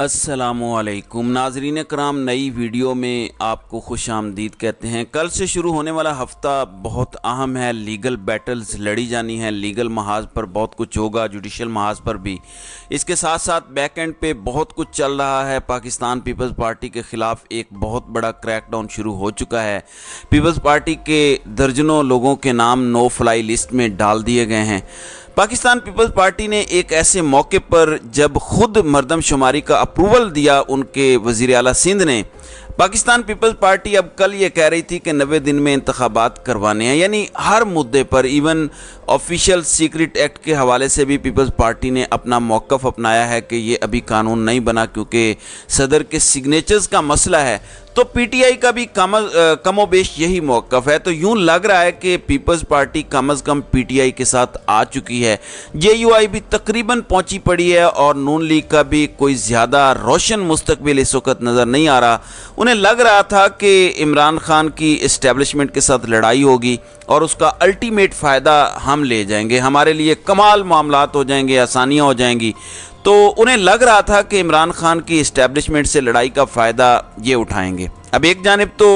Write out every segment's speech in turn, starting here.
असलकुम नाजरीन कराम नई वीडियो में आपको खुश आमदीद कहते हैं कल से शुरू होने वाला हफ्ता बहुत अहम है लीगल बैटल्स लड़ी जानी है लीगल महाज पर बहुत कुछ होगा जुडिशल महाज पर भी इसके साथ साथ बैक एंड पे बहुत कुछ चल रहा है पाकिस्तान पीपल्स पार्टी के ख़िलाफ़ एक बहुत बड़ा क्रैकडाउन शुरू हो चुका है पीपल्स पार्टी के दर्जनों लोगों के नाम नो फ्लाई लिस्ट में डाल दिए गए हैं पाकिस्तान पीपल्स पार्टी ने एक ऐसे मौके पर जब खुद मरदमशुमारी का अप्रूवल दिया उनके वजीर अला सिंध ने पाकिस्तान पीपल्स पार्टी अब कल ये कह रही थी कि नबे दिन में इंतबात करवाने हैं यानी हर मुद्दे पर इवन ऑफिशियल सीक्रेट एक्ट के हवाले से भी पीपल्स पार्टी ने अपना मौक़ अपनाया है कि ये अभी कानून नहीं बना क्योंकि सदर के सिग्नेचर्स का मसला है तो पीटीआई का भी कम कमो बेश यही मौक़ है तो यूं लग रहा है कि पीपल्स पार्टी कम अज़ कम पीटीआई के साथ आ चुकी है जेयूआई भी तकरीबन पहुंची पड़ी है और नून लीग का भी कोई ज़्यादा रोशन मुस्तबिल इस वक्त नज़र नहीं आ रहा उन्हें लग रहा था कि इमरान खान की इस्टेब्लिशमेंट के साथ लड़ाई होगी और उसका अल्टीमेट फ़ायदा हम हम ले जाएंगे हमारे लिए कमाल मामला हो जाएंगे आसानियाँ हो जाएंगी तो उन्हें लग रहा था कि इमरान खान की इस्टेबलिशमेंट से लड़ाई का फ़ायदा ये उठाएंगे अब एक जानब तो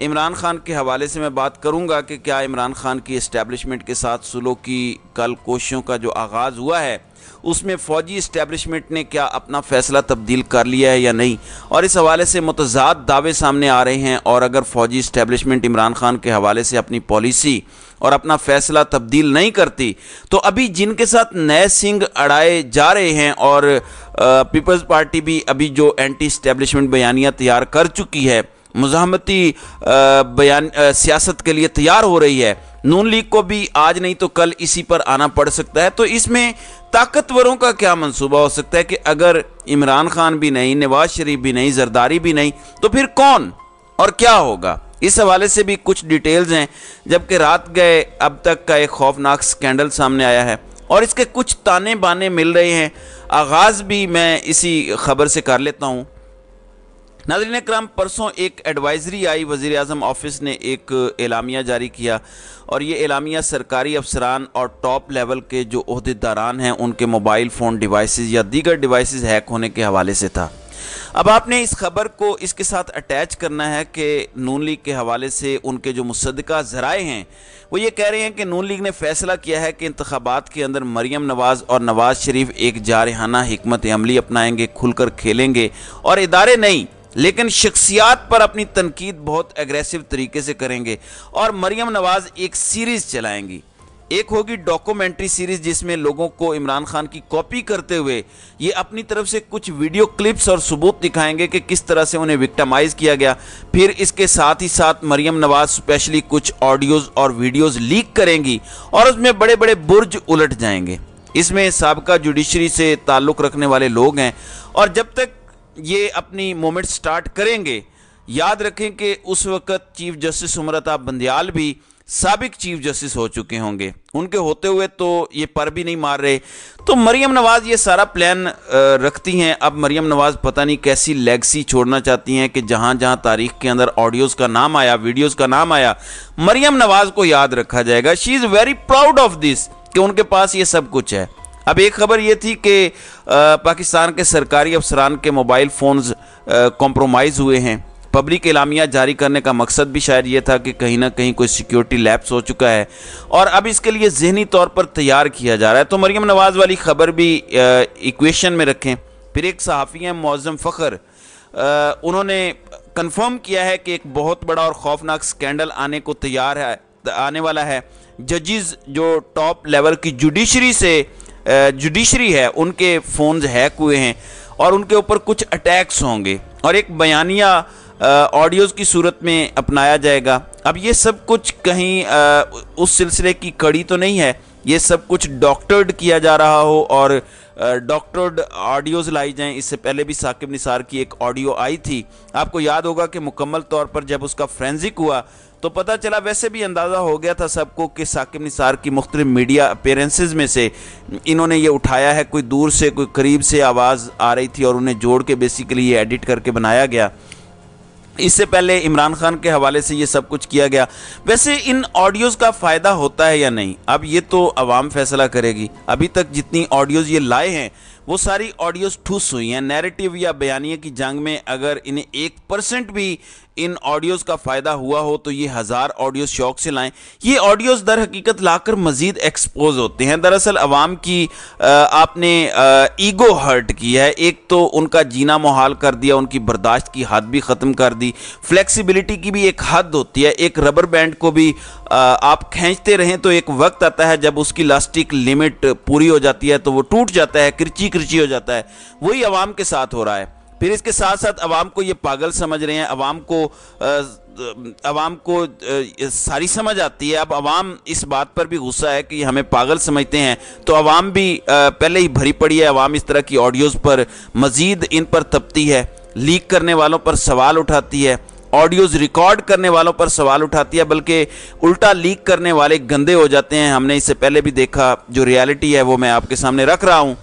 इमरान खान के हवाले से मैं बात करूंगा कि क्या इमरान खान की इस्टेबलिशमेंट के साथ सुलो की कल कोशिशों का जो आगाज़ हुआ है उसमें फ़ौजी इस्टेबलिशमेंट ने क्या अपना फ़ैसला तब्दील कर लिया है या नहीं और इस हवाले से मतजाद दावे सामने आ रहे हैं और अगर फ़ौजी इस्टेबलिशमेंट इमरान खान के हवाले से अपनी पॉलिसी और अपना फ़ैसला तब्दील नहीं करती तो अभी जिनके साथ नए सिंह अड़ाए जा रहे हैं और पीपल्स पार्टी भी अभी जो एंटी इस्टेबलिशमेंट बयानियाँ तैयार कर चुकी है मुजामती बयान सियासत के लिए तैयार हो रही है नून लीग को भी आज नहीं तो कल इसी पर आना पड़ सकता है तो इसमें ताकतवरों का क्या मंसूबा हो सकता है कि अगर इमरान खान भी नहीं नवाज शरीफ भी नहीं जरदारी भी नहीं तो फिर कौन और क्या होगा इस हवाले से भी कुछ डिटेल्स हैं जबकि रात गए अब तक का एक खौफनाक स्कैंडल सामने आया है और इसके कुछ ताने बाने मिल रहे हैं आगाज़ भी मैं इसी खबर से कर लेता हूँ नाजरीन कराम परसों एक एडवाइज़री आई वज़ी अजम ऑफिस ने एक एलामिया जारी किया और ये एलामिया सरकारी अफसरान और टॉप लेवल के जो अहदेदारान हैं उनके मोबाइल फ़ोन डिवाइस या दीगर डिवाइस हैक होने के हवाले से था अब आपने इस खबर को इसके साथ अटैच करना है कि नून लीग के हवाले से उनके जो मुसदा ज़राए हैं वो ये कह रहे हैं कि नून लीग ने फैसला किया है कि इंतबात के अंदर मरीम नवाज़ और नवाज़ शरीफ एक जारहाना हमत अमली अपनाएंगे खुलकर खेलेंगे और इदारे नहीं लेकिन शख्सियात पर अपनी तनकीद बहुत एग्रेसिव तरीके से करेंगे और मरियम नवाज़ एक सीरीज़ चलाएंगी एक होगी डॉक्यूमेंट्री सीरीज जिसमें लोगों को इमरान खान की कॉपी करते हुए ये अपनी तरफ से कुछ वीडियो क्लिप्स और सबूत दिखाएंगे कि किस तरह से उन्हें विक्टमाइज किया गया फिर इसके साथ ही साथ मरियम नवाज स्पेशली कुछ ऑडियोज और वीडियोज लीक करेंगी और उसमें बड़े बड़े बुर्ज उलट जाएंगे इसमें सबका जुडिशरी से ताल्लुक़ रखने वाले लोग हैं और जब तक ये अपनी मोमेंट स्टार्ट करेंगे याद रखें कि उस वक़्त चीफ जस्टिस उमरता बंदयाल भी सबक चीफ जस्टिस हो चुके होंगे उनके होते हुए तो ये पर भी नहीं मार रहे तो मरीम नवाज़ ये सारा प्लान रखती हैं अब मरीम नवाज़ पता नहीं कैसी लेगसी छोड़ना चाहती हैं कि जहाँ जहाँ तारीख के अंदर ऑडियोज़ का नाम आया वीडियोज़ का नाम आया मरीम नवाज़ को याद रखा जाएगा she is very proud of this कि उनके पास ये सब कुछ है अब एक खबर ये थी कि पाकिस्तान के सरकारी अफसरान के मोबाइल फ़ोन्स कॉम्प्रोमाइज़ हुए हैं पब्लिक इलामिया जारी करने का मकसद भी शायद ये था कि कहीं ना कहीं कोई सिक्योरिटी लैप्स हो चुका है और अब इसके लिए जहनी तौर पर तैयार किया जा रहा है तो मरियम नवाज़ वाली खबर भी इक्वेशन में रखें फिर एक सहाफ़ी हैं मौज़म फ़खर उन्होंने कन्फर्म किया है कि एक बहुत बड़ा और खौफनाक स्कैंडल आने को तैयार है आने वाला है जजेस जो टॉप लेवल की जुडिशरी से जुडिशरी है उनके फ़ोन्स हैक हुए हैं और उनके ऊपर कुछ अटैक्स होंगे और एक बयानिया ऑडियोज़ की सूरत में अपनाया जाएगा अब ये सब कुछ कहीं आ, उस सिलसिले की कड़ी तो नहीं है ये सब कुछ डॉक्टर्ड किया जा रहा हो और डॉक्टर्ड ऑडियोज़ लाई जाएं इससे पहले भी साकिब निसार की एक ऑडियो आई थी आपको याद होगा कि मुकम्मल तौर पर जब उसका फ्रेंजिक हुआ तो पता चला वैसे भी अंदाज़ा हो गया था सबको कि साकिब निसार की मुख्त मीडिया अपेयरेंसेज में से इन्होंने ये उठाया है कोई दूर से कोई करीब से आवाज़ आ रही थी और उन्हें जोड़ के बेसिकली ये एडिट करके बनाया गया इससे पहले इमरान खान के हवाले से ये सब कुछ किया गया वैसे इन ऑडियोज़ का फ़ायदा होता है या नहीं अब ये तो आवाम फैसला करेगी अभी तक जितनी ऑडियोज़ ये लाए हैं वो सारी ऑडियोज ठूस हुई हैं नैरेटिव या बयानिए की जंग में अगर इन्हें एक परसेंट भी इन ऑडियोज़ का फ़ायदा हुआ हो तो ये हज़ार ऑडियोज़ शौक से लाएं ये ऑडियोज़ दर हकीकत लाकर मज़ीद एक्सपोज होते हैं दरअसल अवाम की आ, आपने ईगो हर्ट की है एक तो उनका जीना मोहाल कर दिया उनकी बर्दाश्त की हद भी ख़त्म कर दी फ्लेक्सिबिलिटी की भी एक हद होती है एक रबर बैंड को भी आप खींचते रहें तो एक वक्त आता है जब उसकी लास्टिक लिमिट पूरी हो जाती है तो वो टूट जाता है किरची किरची हो जाता है वही आवाम के साथ हो रहा है फिर इसके साथ साथ आवाम को ये पागल समझ रहे हैं आवाम को आवाम को सारी समझ आती है अब आवाम इस बात पर भी गुस्सा है कि हमें पागल समझते हैं तो आवाम भी पहले ही भरी पड़ी है आवाम इस तरह की ऑडियोज़ पर मज़ीद इन पर तपती है लीक करने वालों पर सवाल उठाती है ऑडियोज रिकॉर्ड करने वालों पर सवाल उठाती है बल्कि उल्टा लीक करने वाले गंदे हो जाते हैं हमने इससे पहले भी देखा जो रियलिटी है वो मैं आपके सामने रख रहा हूँ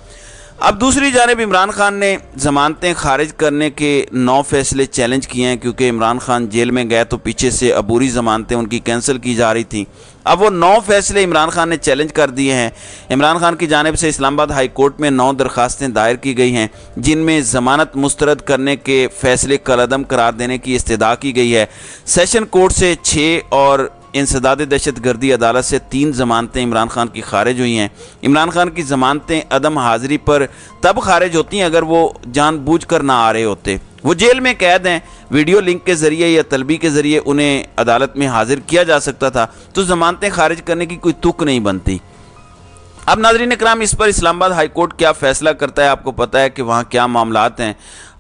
अब दूसरी जानब इमरान खान ने जमानतें खारिज करने के नौ फैसले चैलेंज किए हैं क्योंकि इमरान खान जेल में गए तो पीछे से अबूरी जमानतें उनकी कैंसिल की जा रही थी अब वो नौ फैसले इमरान खान ने चैलेंज कर दिए हैं इमरान खान की जानब से इस्लामाबाद हाई कोर्ट में नौ दरखास्तें दायर की गई हैं जिनमें ज़मानत मुस्तरद करने के फैसले कलदम करार देने की इस्तः की गई है सेशन कोर्ट से छः और इंसदाद दहशत गर्दी अदालत से तीन जमानतें इमरान खान की खारिज हुई हैं इमरान खान की जमानतें अदम हाजिरी पर तब खारिज होती हैं अगर वो जानबूझ कर ना आ रहे होते वो जेल में कैद हैं वीडियो लिंक के ज़रिए या तलबी के ज़रिए उन्हें अदालत में हाजिर किया जा सकता था तो जमानतें खारिज करने की कोई तुक नहीं बनती अब नाजरीन कराम इस पर इस्लामाबाद हाईकोर्ट क्या फैसला करता है आपको पता है कि वहाँ क्या मामला हैं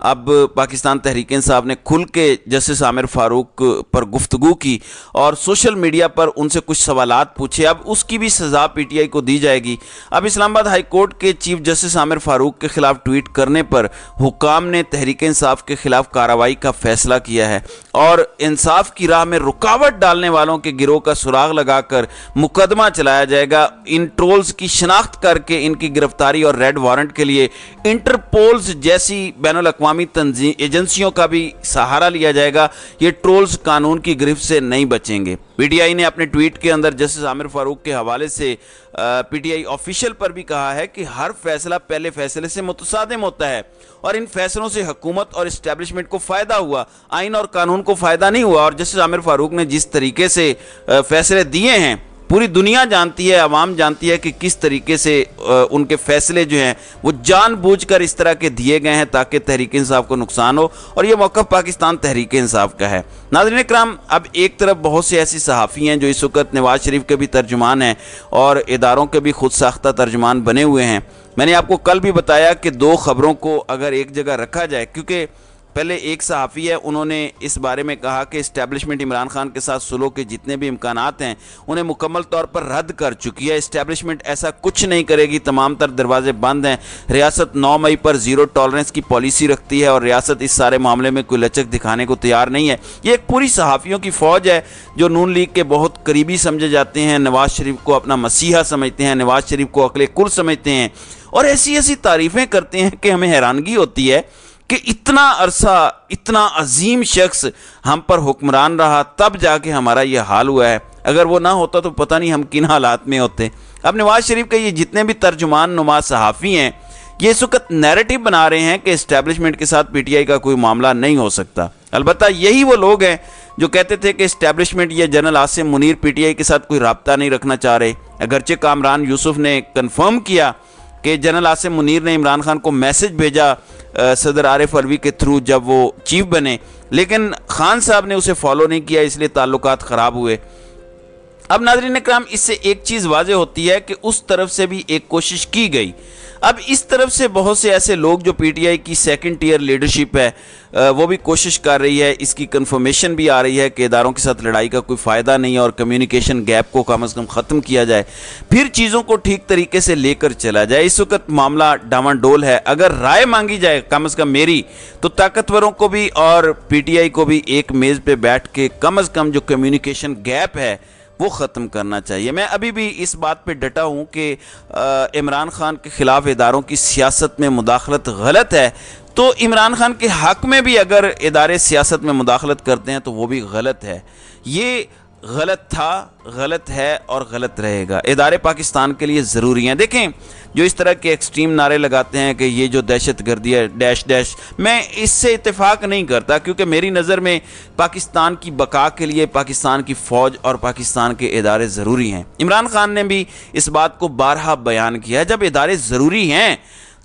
अब पाकिस्तान तहरीक साहब ने खुल के जस्टिस आमिर फारूक पर गुफ्तु की और सोशल मीडिया पर उनसे कुछ सवाल पूछे अब उसकी भी सज़ा पीटीआई को दी जाएगी अब इस्लामाबाद हाई कोर्ट के चीफ जस्टिस आमिर फारूक के खिलाफ ट्वीट करने पर हुकाम ने तहरीक इंसाफ के खिलाफ कार्रवाई का फैसला किया है और इंसाफ की राह में रुकावट डालने वालों के गिरोह का सुराग लगाकर मुकदमा चलाया जाएगा इन ट्रोल्स की शनाख्त करके इनकी गिरफ्तारी और रेड वारंट के लिए इंटरपोल्स जैसी बैन अवी अवी तंजी एजेंसियों का भी सहारा लिया जाएगा ये ट्रोल्स कानून की गिरफ्त से नहीं बचेंगे पीटीआई ने अपने ट्वीट के अंदर जस्टिस आमिर फारूक के हवाले से पीटीआई ऑफिशियल पर भी कहा है कि हर फैसला पहले फैसले से मुतसादम होता है और इन फैसलों से हकूमत और इस्टेब्लिशमेंट को फ़ायदा हुआ आइन और कानून को फ़ायदा नहीं हुआ और जस्टिस आमिर फारूक ने जिस तरीके से फैसले दिए हैं पूरी दुनिया जानती है आवाम जानती है कि किस तरीके से उनके फैसले जो हैं वो जानबूझकर इस तरह के दिए गए हैं ताकि तहरीक इंसाफ को नुकसान हो और ये मौक़ पाकिस्तान तहरीक इंसाफ का है नाजरन कराम अब एक तरफ बहुत से ऐसी सहाफ़ी हैं जो इस वक्त नवाज़ शरीफ के भी तर्जुमान हैं और इदारों के भी खुद साख्ता तर्जुमान बने हुए हैं मैंने आपको कल भी बताया कि दो खबरों को अगर एक जगह रखा जाए क्योंकि पहले एक सहाफ़ी है उन्होंने इस बारे में कहा कि इस्टेबलिशमेंट इमरान खान के साथ सुलह के जितने भी इम्कान हैं उन्हें मुकम्मल तौर पर रद्द कर चुकी है इस्टेबलिशमेंट ऐसा कुछ नहीं करेगी तमाम तर दरवाजे बंद हैं रियासत नौ मई पर ज़ीरो टॉलरेंस की पॉलिसी रखती है और रियासत इस सारे मामले में कोई लचक दिखाने को तैयार नहीं है ये एक पूरी सहाफ़ियों की फ़ौज है जो नून लीग के बहुत करीबी समझे जाते हैं नवाज़ शरीफ को अपना मसीहा समझते हैं नवाज़ शरीफ को अकले कुल समझते हैं और ऐसी ऐसी तारीफ़ें करते हैं कि हमें हैरानगी होती है कि इतना अरसा इतना अजीम शख्स हम पर हुक्मरान रहा तब जाके हमारा ये हाल हुआ है अगर वो ना होता तो पता नहीं हम किन हालात में होते अब नवाज शरीफ के ये जितने भी तर्जुमान नुमा सहाफ़ी हैं ये इस वक्त नैरेटिव बना रहे हैं कि इस्टेब्लिशमेंट के साथ पीटीआई का कोई मामला नहीं हो सकता अलबत् यही वो लोग हैं जो कहते थे कि इस्टेबलिशमेंट या जनरल आसिम मुनीर पीटीआई के साथ कोई रबता नहीं रखना चाह रहे अगरचे कामरान यूसुफ ने कन्फर्म किया कि जनरल आसिम मुनीर ने इमरान खान को मैसेज भेजा सदर आरिफ अलवी के थ्रू जब वो चीफ बने लेकिन खान साहब ने उसे फॉलो नहीं किया इसलिए ताल्लुक ख़राब हुए अब नाजरीन कराम इससे एक चीज़ वाज होती है कि उस तरफ से भी एक कोशिश की गई अब इस तरफ से बहुत से ऐसे लोग जो पीटीआई की सेकंड टीयर लीडरशिप है वो भी कोशिश कर रही है इसकी कंफर्मेशन भी आ रही है कि इदारों के साथ लड़ाई का कोई फ़ायदा नहीं है और कम्युनिकेशन गैप को कम अज़ कम ख़त्म किया जाए फिर चीज़ों को ठीक तरीके से लेकर चला जाए इस वक्त मामला डामाडोल है अगर राय मांगी जाए कम अज़ कम मेरी तो ताकतवरों को भी और पी को भी एक मेज़ पर बैठ के कम अज़ कम जो कम्युनिकेशन गैप है वो ख़त्म करना चाहिए मैं अभी भी इस बात पे डटा हूँ कि इमरान खान के ख़िलाफ़ इदारों की सियासत में मुदाखलत गलत है तो इमरान खान के हक़ में भी अगर इदारे सियासत में मुदाखलत करते हैं तो वो भी गलत है ये गलत था गलत है और गलत रहेगा इदारे पाकिस्तान के लिए ज़रूरी हैं देखें जो इस तरह के एक्सट्रीम नारे लगाते हैं कि ये जो दहशत गर्दी है डैश डैश मैं इससे इतफाक़ नहीं करता क्योंकि मेरी नज़र में पाकिस्तान की बका के लिए पाकिस्तान की फ़ौज और पाकिस्तान के इदारे ज़रूरी हैं इमरान खान ने भी इस बात को बारहा बयान किया जब इदारे ज़रूरी हैं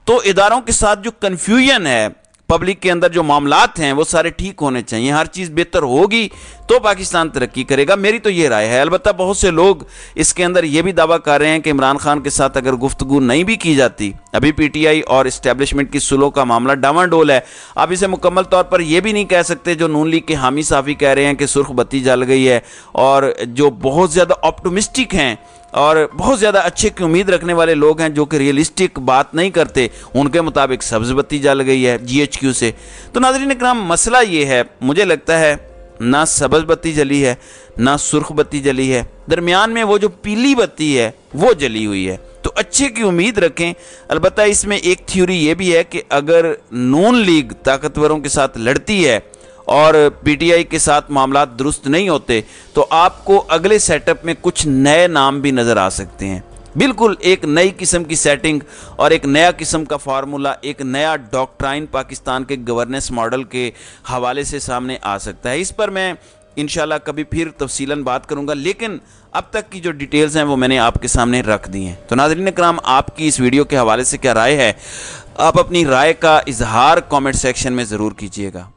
तो इदारों के साथ जो कन्फ्यूजन है पब्लिक के अंदर जो मामला हैं वो सारे ठीक होने चाहिए हर चीज़ बेहतर होगी तो पाकिस्तान तरक्की करेगा मेरी तो ये राय है अलबत्त बहुत से लोग इसके अंदर ये भी दावा कर रहे हैं कि इमरान खान के साथ अगर गुफ्तु नहीं भी की जाती अभी पीटीआई और इस्टेब्लिशमेंट की सुलो का मामला डावाडोल है आप इसे मुकम्मल तौर पर यह भी नहीं कह सकते जो नून लीग के हामी साफी कह रहे हैं कि सुर्ख बत्ती जल गई है और जो बहुत ज़्यादा ऑप्टोमिस्टिक हैं और बहुत ज़्यादा अच्छे की उम्मीद रखने वाले लोग हैं जो कि रियलिस्टिक बात नहीं करते उनके मुताबिक सब्ज़ बत्ती जल गई है क्यू से तो नाजरीन कराम मसला ये है मुझे लगता है ना सब्ज़ बत्ती जली है ना सुर्ख बत्ती जली है दरमियान में वो जो पीली बत्ती है वो जली हुई है तो अच्छे की उम्मीद रखें अलबत्त इसमें एक थ्योरी ये भी है कि अगर नून लीग ताकतवरों के साथ लड़ती है और पीटीआई के साथ मामला दुरुस्त नहीं होते तो आपको अगले सेटअप में कुछ नए नाम भी नज़र आ सकते हैं बिल्कुल एक नई किस्म की सेटिंग और एक नया किस्म का फार्मूला एक नया डॉक्ट्राइन पाकिस्तान के गवर्नेंस मॉडल के हवाले से सामने आ सकता है इस पर मैं इन कभी फिर तफसीला बात करूँगा लेकिन अब तक की जो डिटेल्स हैं वो मैंने आपके सामने रख दी हैं तो नाजरीन कराम आपकी इस वीडियो के हवाले से क्या राय है आप अपनी राय का इजहार कमेंट सेक्शन में ज़रूर कीजिएगा